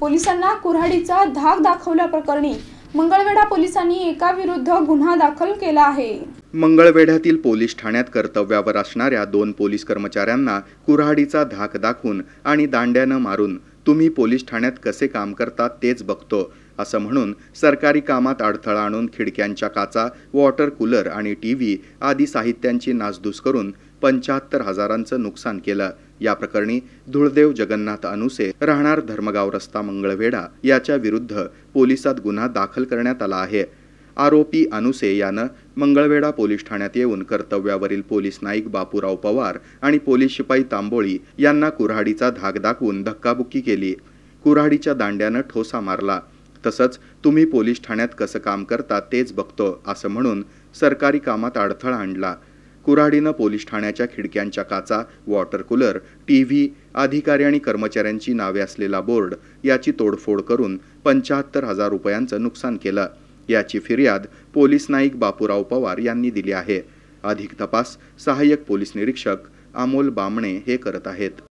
पोलिसांना कुऱ्हाडीचा धाक दाखवल्याप्रकरणी मंगळवेढा पोलिसांनी एका विरुद्ध गुन्हा दाखल केला आहे मंगळवेढ्यातील पोलीस ठाण्यात कर्तव्यावर असणाऱ्या दोन पोलीस कर्मचाऱ्यांना कुऱ्हाडीचा धाक दाखवून आणि दांड्यानं मारून तुम्ही पोलीस ठाण्यात कसे काम करता तेच बघतो असं म्हणून सरकारी कामात अडथळा आणून खिडक्यांच्या काचा वॉटर कूलर आणि टी व्ही आदी साहित्यांची नासधूस करून पंच्याहत्तर हजारांचं नुकसान केलं या प्रकरणी धुळदेव जगन्नाथ अनुसे राहणार धर्मगाव रस्ता मंगळवेढा याच्या विरुद्ध पोलिसात गुन्हा दाखल करण्यात आला आहे आरोपी अनुसे यानं मंगळवेढा पोलीस ठाण्यात येऊन कर्तव्यावरील पोलीस नाईक बापूराव पवार आणि पोलीस शिपाई तांबोळी यांना कुऱ्हाडीचा धाक दाखवून धक्काबुक्की केली कुऱ्हाडीच्या दांड्यानं ठोसा मारला तसंच तुम्ही पोलीस ठाण्यात कसं काम करता तेच बघतो असं म्हणून सरकारी कामात अडथळा आणला कुऱ्हाडीनं पोलीस ठाण्याच्या खिडक्यांच्या काचा वॉटर कूलर टी व्ही अधिकारी आणि कर्मचाऱ्यांची नावे असलेला बोर्ड याची तोडफोड करून पंचाहत्तर हजार रुपयांचं नुकसान केलं याची फिर्याद पोलीस नाईक बापूराव पवार यांनी दिली आहे अधिक तपास सहाय्यक पोलीस निरीक्षक अमोल बामणे हे करत आहेत